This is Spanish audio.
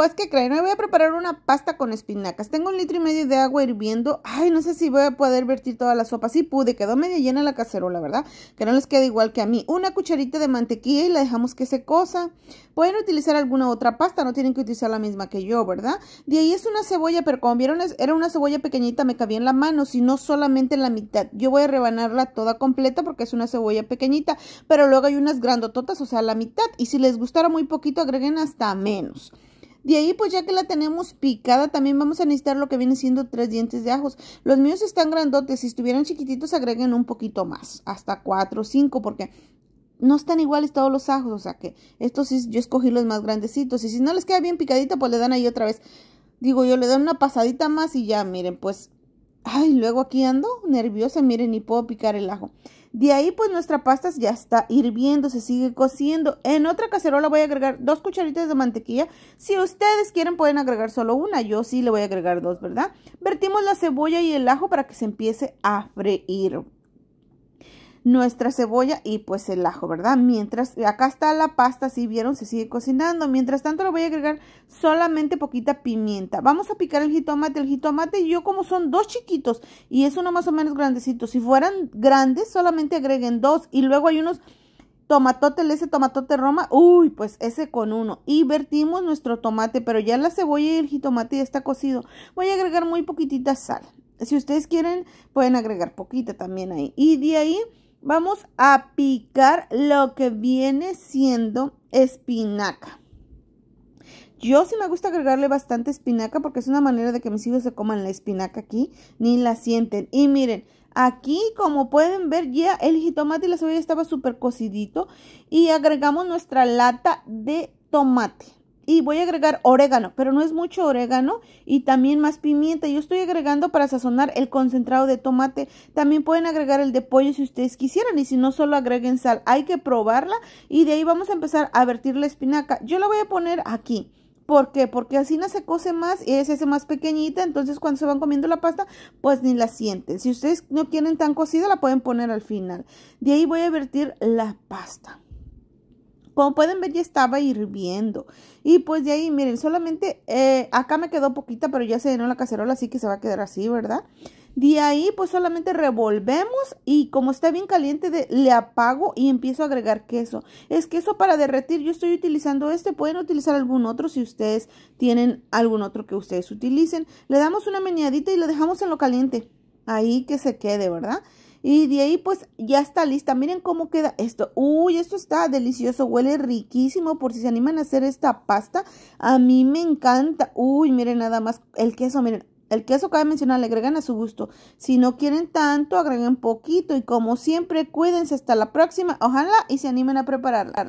Pues, que creen? voy a preparar una pasta con espinacas. Tengo un litro y medio de agua hirviendo. Ay, no sé si voy a poder vertir toda la sopa. Sí pude, quedó media llena la cacerola, ¿verdad? Que no les quede igual que a mí. Una cucharita de mantequilla y la dejamos que se cosa. Pueden utilizar alguna otra pasta, no tienen que utilizar la misma que yo, ¿verdad? De ahí es una cebolla, pero como vieron, era una cebolla pequeñita, me cabía en la mano, Si no solamente en la mitad. Yo voy a rebanarla toda completa porque es una cebolla pequeñita, pero luego hay unas grandototas, o sea, la mitad. Y si les gustara muy poquito, agreguen hasta menos. De ahí, pues ya que la tenemos picada, también vamos a necesitar lo que viene siendo tres dientes de ajos. Los míos están grandotes, si estuvieran chiquititos agreguen un poquito más, hasta cuatro o cinco, porque no están iguales todos los ajos, o sea que estos sí, yo escogí los más grandecitos. Y si no les queda bien picadita, pues le dan ahí otra vez. Digo, yo le dan una pasadita más y ya, miren, pues... Ay, luego aquí ando nerviosa, miren, y puedo picar el ajo. De ahí pues nuestra pasta ya está hirviendo, se sigue cociendo. En otra cacerola voy a agregar dos cucharitas de mantequilla. Si ustedes quieren pueden agregar solo una, yo sí le voy a agregar dos, ¿verdad? Vertimos la cebolla y el ajo para que se empiece a freír nuestra cebolla y pues el ajo, ¿verdad? Mientras, acá está la pasta, si vieron, se sigue cocinando. Mientras tanto le voy a agregar solamente poquita pimienta. Vamos a picar el jitomate. El jitomate yo como son dos chiquitos y es uno más o menos grandecito. Si fueran grandes, solamente agreguen dos y luego hay unos tomatote, ese tomatote roma, uy, pues ese con uno. Y vertimos nuestro tomate, pero ya la cebolla y el jitomate ya está cocido. Voy a agregar muy poquitita sal. Si ustedes quieren, pueden agregar poquita también ahí. Y de ahí vamos a picar lo que viene siendo espinaca. Yo sí me gusta agregarle bastante espinaca porque es una manera de que mis hijos se coman la espinaca aquí, ni la sienten. Y miren, aquí como pueden ver ya el jitomate y la cebolla estaba súper cocidito y agregamos nuestra lata de tomate y voy a agregar orégano, pero no es mucho orégano y también más pimienta. Yo estoy agregando para sazonar el concentrado de tomate. También pueden agregar el de pollo si ustedes quisieran y si no solo agreguen sal. Hay que probarla y de ahí vamos a empezar a vertir la espinaca. Yo la voy a poner aquí. ¿Por qué? Porque así no se cose más y se hace más pequeñita, entonces cuando se van comiendo la pasta, pues ni la sienten. Si ustedes no quieren tan cocida, la pueden poner al final. De ahí voy a vertir la pasta. Como pueden ver ya estaba hirviendo. Y pues de ahí, miren, solamente eh, acá me quedó poquita, pero ya se llenó la cacerola, así que se va a quedar así, ¿verdad? De ahí pues solamente revolvemos y como está bien caliente de, le apago y empiezo a agregar queso. Es queso para derretir, yo estoy utilizando este, pueden utilizar algún otro si ustedes tienen algún otro que ustedes utilicen. Le damos una meneadita y lo dejamos en lo caliente, ahí que se quede, ¿verdad? Y de ahí pues ya está lista. Miren cómo queda esto. Uy, esto está delicioso. Huele riquísimo por si se animan a hacer esta pasta. A mí me encanta. Uy, miren nada más el queso. Miren, el queso cabe mencionar, le agregan a su gusto. Si no quieren tanto, agreguen poquito. Y como siempre, cuídense. Hasta la próxima. Ojalá y se animen a prepararla.